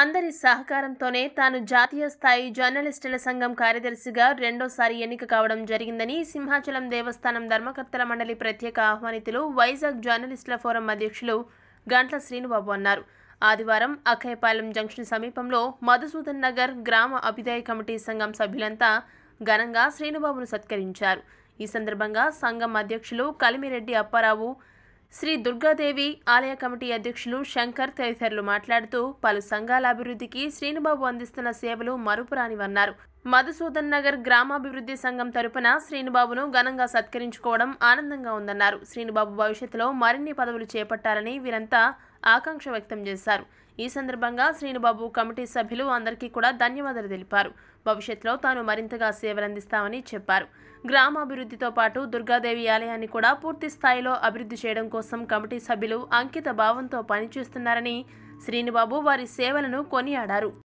అందరి సహకారంతోనే తాను జాతీయ స్థాయి జర్నలిస్టుల సంఘం కార్యదర్శిగా రెండోసారి ఎన్నిక కావడం జరిగిందని సింహాచలం దేవస్థానం ధర్మకర్తల మండలి ప్రత్యేక ఆహ్వానితులు వైజాగ్ జర్నలిస్టుల ఫోరం అధ్యక్షులు గంట్ల శ్రీనుబాబు అన్నారు ఆదివారం అఖయపాలెం జంక్షన్ సమీపంలో మధుసూదన్ నగర్ గ్రామ అభిదాయ కమిటీ సంఘం సభ్యులంతా ఘనంగా శ్రీనుబాబును సత్కరించారు ఈ సందర్భంగా సంఘం అధ్యక్షులు కలిమిరెడ్డి అప్పారావు శ్రీ దుర్గాదేవి ఆలయ కమిటీ అధ్యక్షులు శంకర్ తదితరులు మాట్లాడుతూ పలు సంఘాల అభివృద్ధికి శ్రీనుబాబు అందిస్తున్న సేవలు మరుపురానివన్నారు మధుసూదన్ నగర్ గ్రామాభివృద్ధి సంఘం తరపున శ్రీనుబాబును ఘనంగా సత్కరించుకోవడం ఆనందంగా ఉందన్నారు శ్రీనుబాబు భవిష్యత్తులో మరిన్ని పదవులు చేపట్టాలని వీరంతా ఆకాంక్ష వ్యక్తం చేశారు ఈ సందర్భంగా శ్రీనుబాబు కమిటీ సభ్యులు అందరికీ కూడా ధన్యవాదాలు తెలిపారు భవిష్యత్తులో తాను మరింతగా సేవలందిస్తామని చెప్పారు గ్రామాభివృద్ధితో పాటు దుర్గాదేవి ఆలయాన్ని కూడా పూర్తి స్థాయిలో అభివృద్ధి చేయడం కోసం కమిటీ సభ్యులు అంకిత భావంతో పనిచేస్తున్నారని శ్రీనుబాబు వారి సేవలను కొనియాడారు